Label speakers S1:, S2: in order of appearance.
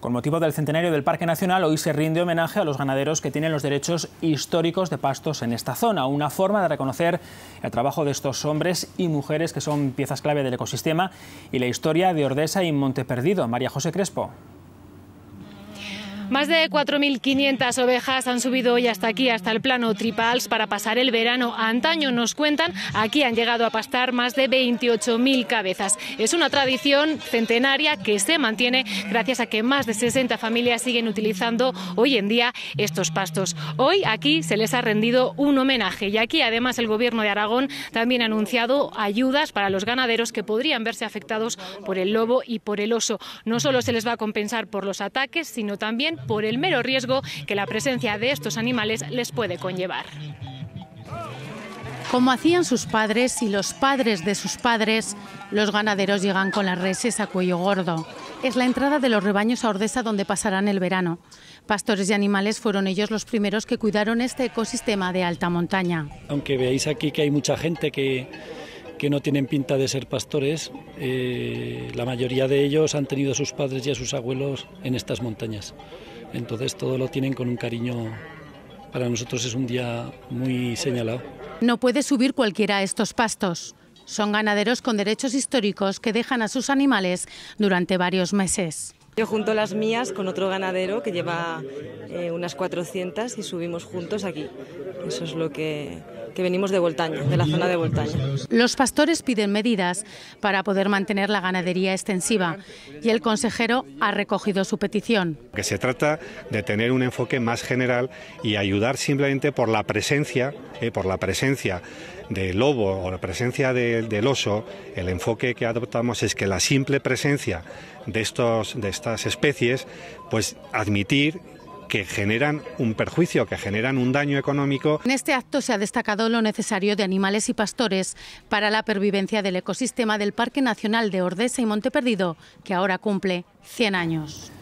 S1: Con motivo del centenario del Parque Nacional, hoy se rinde homenaje a los ganaderos que tienen los derechos históricos de pastos en esta zona, una forma de reconocer el trabajo de estos hombres y mujeres que son piezas clave del ecosistema y la historia de Ordesa y Monte Perdido. María José Crespo.
S2: Más de 4.500 ovejas han subido hoy hasta aquí, hasta el plano Tripals, para pasar el verano. Antaño nos cuentan, aquí han llegado a pastar más de 28.000 cabezas. Es una tradición centenaria que se mantiene gracias a que más de 60 familias siguen utilizando hoy en día estos pastos. Hoy aquí se les ha rendido un homenaje y aquí además el gobierno de Aragón también ha anunciado ayudas para los ganaderos que podrían verse afectados por el lobo y por el oso. No solo se les va a compensar por los ataques, sino también por el mero riesgo que la presencia de estos animales les puede conllevar.
S3: Como hacían sus padres y los padres de sus padres, los ganaderos llegan con las reses a cuello gordo. Es la entrada de los rebaños a Ordesa donde pasarán el verano. Pastores y animales fueron ellos los primeros que cuidaron este ecosistema de alta montaña.
S1: Aunque veáis aquí que hay mucha gente que, que no tienen pinta de ser pastores, eh, la mayoría de ellos han tenido a sus padres y a sus abuelos en estas montañas. Entonces todo lo tienen con un cariño. Para nosotros es un día muy señalado.
S3: No puede subir cualquiera a estos pastos. Son ganaderos con derechos históricos que dejan a sus animales durante varios meses.
S2: Yo junto las mías con otro ganadero que lleva eh, unas 400 y subimos juntos aquí. Eso es lo que que venimos de Voltaña, de la zona de Voltaña.
S3: Los pastores piden medidas para poder mantener la ganadería extensiva y el consejero ha recogido su petición.
S4: Que se trata de tener un enfoque más general y ayudar simplemente por la presencia, eh, por la presencia del lobo o la presencia del oso, el enfoque que adoptamos es que la simple presencia de, estos, de estas especies, pues admitir que generan un perjuicio, que generan un daño económico.
S3: En este acto se ha destacado lo necesario de animales y pastores para la pervivencia del ecosistema del Parque Nacional de Ordesa y Monte Perdido, que ahora cumple 100 años.